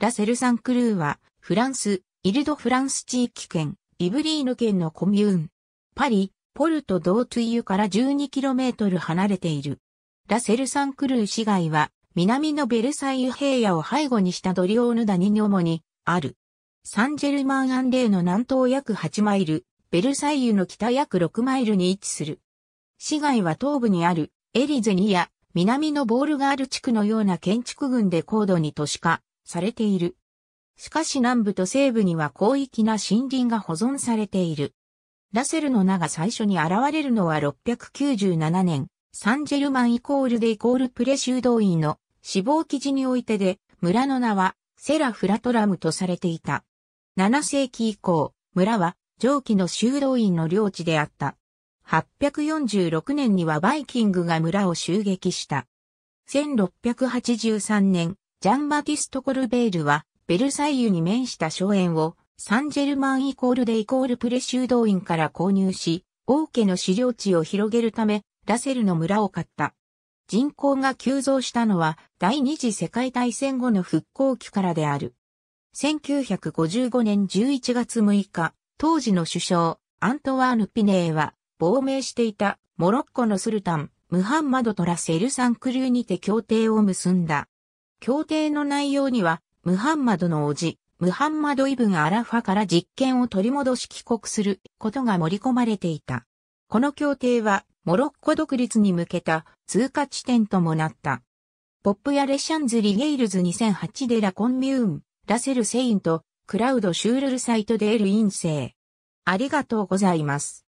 ラセルサンクルーは、フランス、イルドフランス地域圏、イブリーヌ県のコミューン。パリ、ポルト・ドートゥイユから 12km 離れている。ラセルサンクルー市街は、南のベルサイユ平野を背後にしたドリオーヌニに主に、ある。サンジェルマンアンレーの南東約8マイル、ベルサイユの北約6マイルに位置する。市街は東部にある、エリゼニア、南のボールガール地区のような建築群で高度に都市化。されている。しかし南部と西部には広域な森林が保存されている。ラセルの名が最初に現れるのは697年、サンジェルマンイコールでイコールプレ修道院の死亡記事においてで、村の名はセラ・フラトラムとされていた。7世紀以降、村は上記の修道院の領地であった。846年にはバイキングが村を襲撃した。1683年、ジャンバティスト・コルベールは、ベルサイユに面した荘園を、サンジェルマンイコールでイコールプレ修道院から購入し、王家の資料地を広げるため、ラセルの村を買った。人口が急増したのは、第二次世界大戦後の復興期からである。1955年11月6日、当時の首相、アントワーヌ・ピネーは、亡命していたモロッコのスルタン、ムハンマドとラセル・サンクルーにて協定を結んだ。協定の内容には、ムハンマドの叔父、ムハンマド・イブがアラファから実権を取り戻し帰国することが盛り込まれていた。この協定は、モロッコ独立に向けた通過地点ともなった。ポップやレシャンズ・リゲイルズ2008でラ・コンミューン、ラセル・セインと、クラウド・シュールルサイトで得ル・インセイ。ありがとうございます。